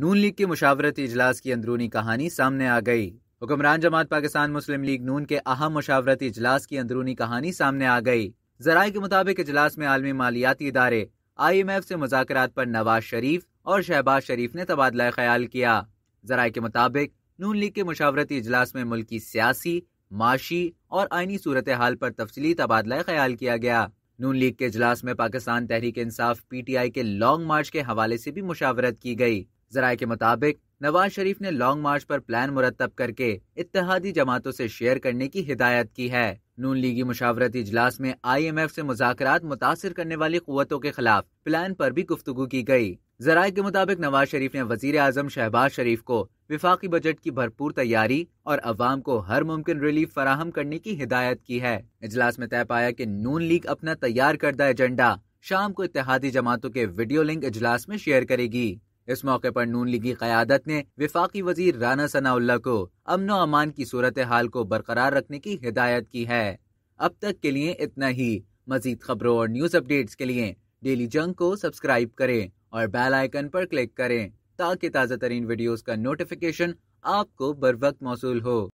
नून league के मुशावरती इजलास की अंदरूनी कहानी सामने आ गई हुक्मरान जमात पाकिस्तान मुस्लिम लीग नून के अहम मुशावरती इजलास की अंदरूनी कहानी सामने आ गई जराये के मुताबिक इजलास में आलमी मालियाती इदारे आई एम एफ से मुजाकर पर नवाज शरीफ और शहबाज शरीफ ने तबादला ख्याल किया जराये के मुताबिक नून लीग के मुशावरती इजलास में मुल्क की सियासी माशी और आइनी सूरत हाल पर तफसली तबादला ख्याल किया गया नून लीग के इजलास में Pakistan Tehreek Insaf P T I के लॉन्ग मार्च के हवाले से भी मुशावरत की गई जराये के मुताबिक नवाज शरीफ ने लॉन्ग मार्च पर प्लान मुरतब करके इतिहादी जमातों से शेयर करने की हिदायत की है नून लीगी मुशावरती इजलास में आई एम एफ ऐसी मुजाकर मुतासर करने वाली क़वतों के खिलाफ प्लान पर भी गुफ्तु की गयी जराये के मुताबिक नवाज शरीफ ने वजीर अजम शहबाज शरीफ को विफाकी बजट की भरपूर तैयारी और अवाम को हर मुमकिन रिलीफ फराहम करने की हिदायत की है इजलास में तय पाया की नून लीग अपना तैयार करदा एजेंडा शाम को इतिहादी जमातों के वीडियो लिंक इजलास में शेयर करेगी इस मौके पर नून लीगी क्यादत ने विफाकी वजीर राना सनाउल्ला को अमन अमान की सूरत हाल को बरकरार रखने की हिदायत की है अब तक के लिए इतना ही मजीद खबरों और न्यूज अपडेट्स के लिए डेली जंग को सब्सक्राइब करें और बेल आइकन पर क्लिक करें ताकि ताज़ा तरीन वीडियोज का नोटिफिकेशन आपको बर वक्त मौसू हो